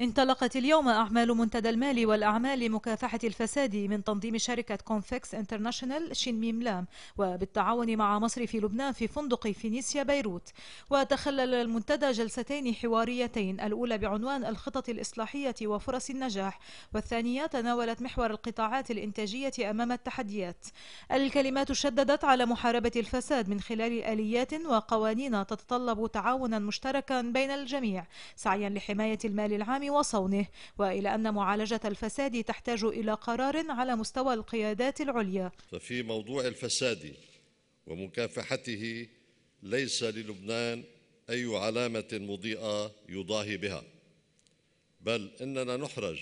انطلقت اليوم أعمال منتدى المال والأعمال لمكافحة الفساد من تنظيم شركة كونفكس انترناشونال شين ميم لام وبالتعاون مع مصر في لبنان في فندق فينيسيا بيروت وتخلل المنتدى جلستين حواريتين الأولى بعنوان الخطط الإصلاحية وفرص النجاح والثانية تناولت محور القطاعات الإنتاجية أمام التحديات الكلمات شددت على محاربة الفساد من خلال آليات وقوانين تتطلب تعاونا مشتركا بين الجميع سعيا لحماية المال العام وصونه وإلى أن معالجة الفساد تحتاج إلى قرار على مستوى القيادات العليا ففي موضوع الفساد ومكافحته ليس للبنان أي علامة مضيئة يضاهي بها بل إننا نحرج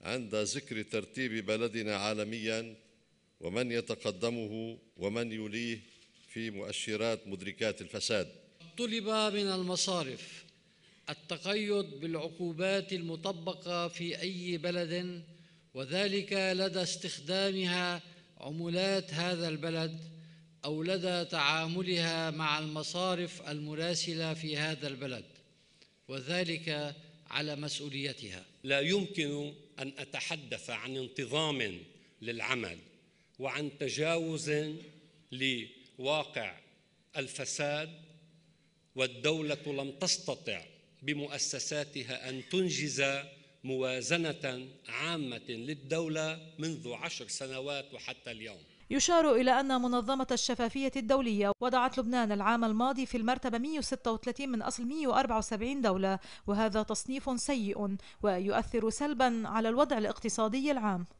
عند ذكر ترتيب بلدنا عالميا ومن يتقدمه ومن يليه في مؤشرات مدركات الفساد طلب من المصارف التقيد بالعقوبات المطبقة في أي بلد وذلك لدى استخدامها عمولات هذا البلد أو لدى تعاملها مع المصارف المراسلة في هذا البلد وذلك على مسؤوليتها لا يمكن أن أتحدث عن انتظام للعمل وعن تجاوز لواقع الفساد والدولة لم تستطع بمؤسساتها أن تنجز موازنة عامة للدولة منذ عشر سنوات وحتى اليوم يشار إلى أن منظمة الشفافية الدولية وضعت لبنان العام الماضي في المرتبة 136 من أصل 174 دولة وهذا تصنيف سيء ويؤثر سلبا على الوضع الاقتصادي العام